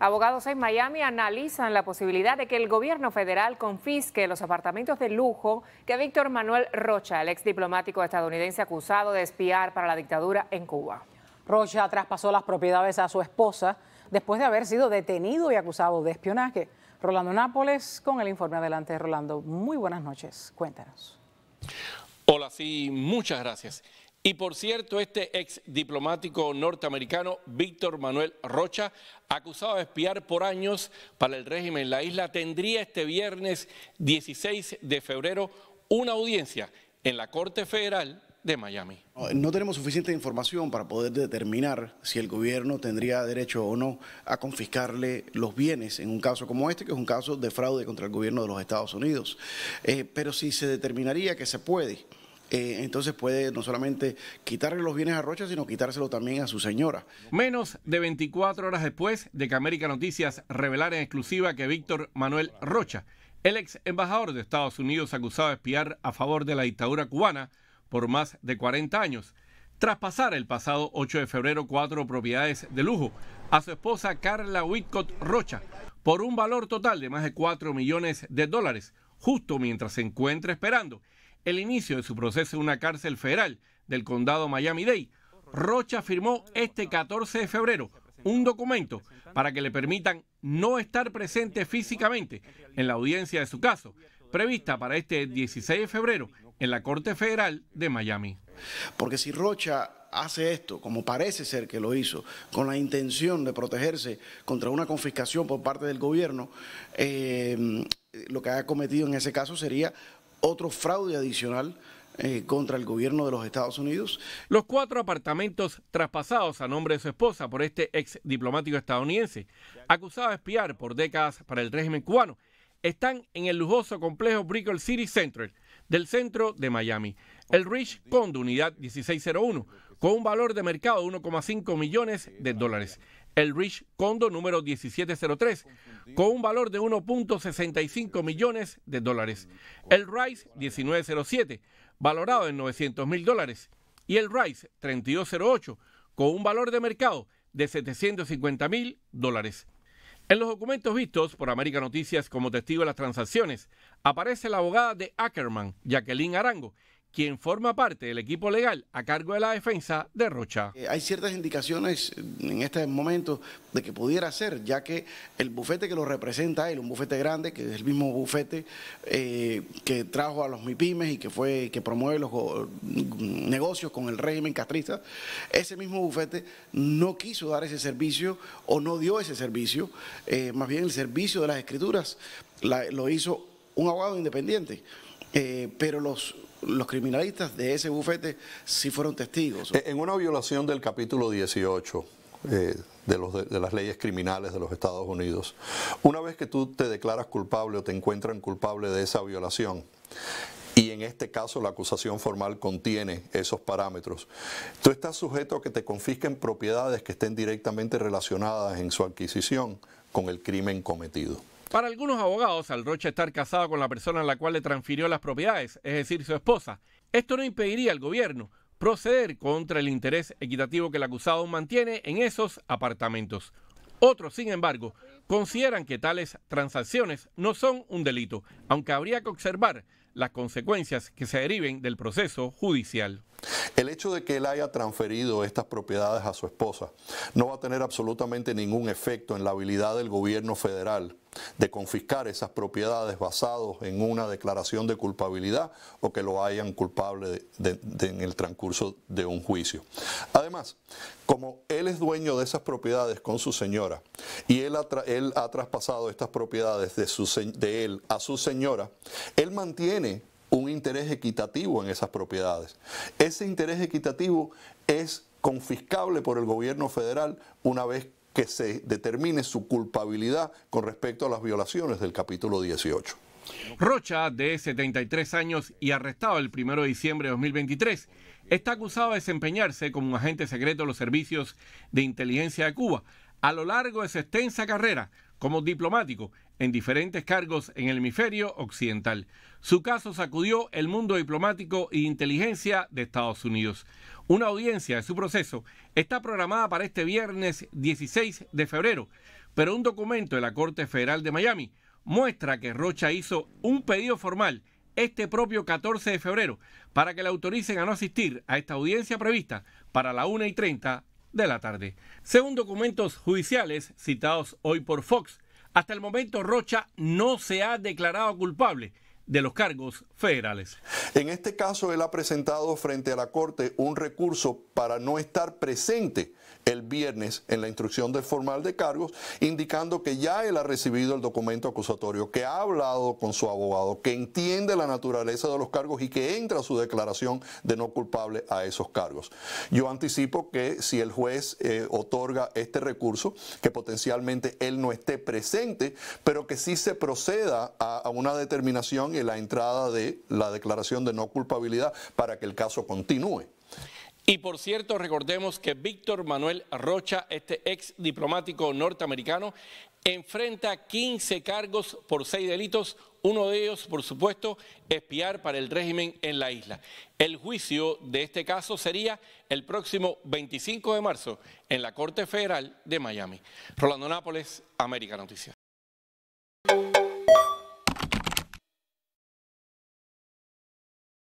Abogados en Miami analizan la posibilidad de que el gobierno federal confisque los apartamentos de lujo que Víctor Manuel Rocha, el ex diplomático estadounidense acusado de espiar para la dictadura en Cuba. Rocha traspasó las propiedades a su esposa después de haber sido detenido y acusado de espionaje. Rolando Nápoles con el informe adelante. Rolando, muy buenas noches. Cuéntanos. Hola, sí, muchas gracias. Y por cierto, este ex diplomático norteamericano, Víctor Manuel Rocha, acusado de espiar por años para el régimen en la isla, tendría este viernes 16 de febrero una audiencia en la Corte Federal de Miami. No tenemos suficiente información para poder determinar si el gobierno tendría derecho o no a confiscarle los bienes en un caso como este, que es un caso de fraude contra el gobierno de los Estados Unidos. Eh, pero si se determinaría que se puede eh, entonces puede no solamente quitarle los bienes a Rocha, sino quitárselo también a su señora. Menos de 24 horas después de que América Noticias revelara en exclusiva que Víctor Manuel Rocha, el ex embajador de Estados Unidos acusado de espiar a favor de la dictadura cubana por más de 40 años, traspasara el pasado 8 de febrero cuatro propiedades de lujo a su esposa Carla Whitcott Rocha por un valor total de más de 4 millones de dólares, justo mientras se encuentra esperando el inicio de su proceso en una cárcel federal del condado Miami-Dade, Rocha firmó este 14 de febrero un documento para que le permitan no estar presente físicamente en la audiencia de su caso, prevista para este 16 de febrero en la Corte Federal de Miami. Porque si Rocha hace esto, como parece ser que lo hizo, con la intención de protegerse contra una confiscación por parte del gobierno, eh, lo que ha cometido en ese caso sería otro fraude adicional eh, contra el gobierno de los Estados Unidos. Los cuatro apartamentos traspasados a nombre de su esposa por este ex diplomático estadounidense, acusado de espiar por décadas para el régimen cubano, están en el lujoso complejo Brickell City Central del centro de Miami. El Rich Condo, unidad 1601, con un valor de mercado de 1,5 millones de dólares. El Rich Condo número 1703, con un valor de 1.65 millones de dólares. El Rice 1907, valorado en 900 mil dólares. Y el Rice 3208, con un valor de mercado de 750 mil dólares. En los documentos vistos por América Noticias como testigo de las transacciones, aparece la abogada de Ackerman, Jacqueline Arango, quien forma parte del equipo legal a cargo de la defensa de Rocha. Eh, hay ciertas indicaciones eh, en este momento de que pudiera ser, ya que el bufete que lo representa él, un bufete grande, que es el mismo bufete eh, que trajo a los MIPIMES y que fue que promueve los mm, negocios con el régimen castrista, ese mismo bufete no quiso dar ese servicio o no dio ese servicio, más bien el servicio de las escrituras lo hizo un abogado independiente. pero los los criminalistas de ese bufete sí fueron testigos. Eh, en una violación del capítulo 18 eh, de, de, de, las leyes criminales de los Estados Unidos, una vez que tú te declaras culpable o te encuentran culpable de esa violación, y en este caso la acusación formal contiene esos parámetros. Tú estás sujeto a que te confisquen propiedades que estén directamente relacionadas en su adquisición con el crimen cometido. Para algunos abogados, al Rocha estar casado con la persona a la cual le transfirió las propiedades, es decir, su esposa, esto no impediría al gobierno proceder contra el interés equitativo que el acusado mantiene en esos apartamentos. Otros, sin embargo, consideran que tales transacciones no son un delito, aunque habría que observar las consecuencias que se deriven del proceso judicial. El hecho de que él haya transferido estas propiedades a su esposa no va a tener absolutamente ningún efecto en la habilidad del gobierno federal de confiscar esas propiedades basados en una declaración de culpabilidad o que lo hayan culpable en el transcurso de un juicio. Además, como él es dueño de esas propiedades con su señora y él ha, traspasado estas propiedades de él a su señora, él mantiene un interés equitativo en esas propiedades. Ese interés equitativo es confiscable por el gobierno federal una vez que se determine su culpabilidad con respecto a las violaciones del capítulo 18. Rocha, de 73 años y arrestado el 1 de diciembre de 2023, está acusado de desempeñarse como un agente secreto de los servicios de inteligencia de Cuba. A lo largo de su extensa carrera, como diplomático en diferentes cargos en el hemisferio occidental. Su caso sacudió el mundo diplomático e inteligencia de Estados Unidos. Una audiencia de su proceso está programada para este viernes 16 de febrero, pero un documento de la Corte Federal de Miami muestra que Rocha hizo un pedido formal este propio 14 de febrero para que le autoricen a no asistir a esta audiencia prevista para la 1 y 30 de la tarde. Según documentos judiciales citados hoy por Fox, hasta el momento Rocha no se ha declarado culpable de los cargos federales. En este caso, él ha presentado frente a la Corte un recurso para no estar presente el viernes en la instrucción del formal de cargos, indicando que ya él ha recibido el documento acusatorio, que ha hablado con su abogado, que entiende la naturaleza de los cargos y que entra su declaración de no culpable a esos cargos. Yo anticipo que si el juez eh, otorga este recurso, que potencialmente él no esté presente, pero que sí se proceda a, una determinación la entrada de la declaración de no culpabilidad para que el caso continúe. Y por cierto, recordemos que Víctor Manuel Rocha, este ex diplomático norteamericano, enfrenta 15 cargos por seis delitos, uno de ellos, por supuesto, espiar para el régimen en la isla. El juicio de este caso sería el próximo 25 de marzo en la Corte Federal de Miami. Rolando Nápoles, América Noticias.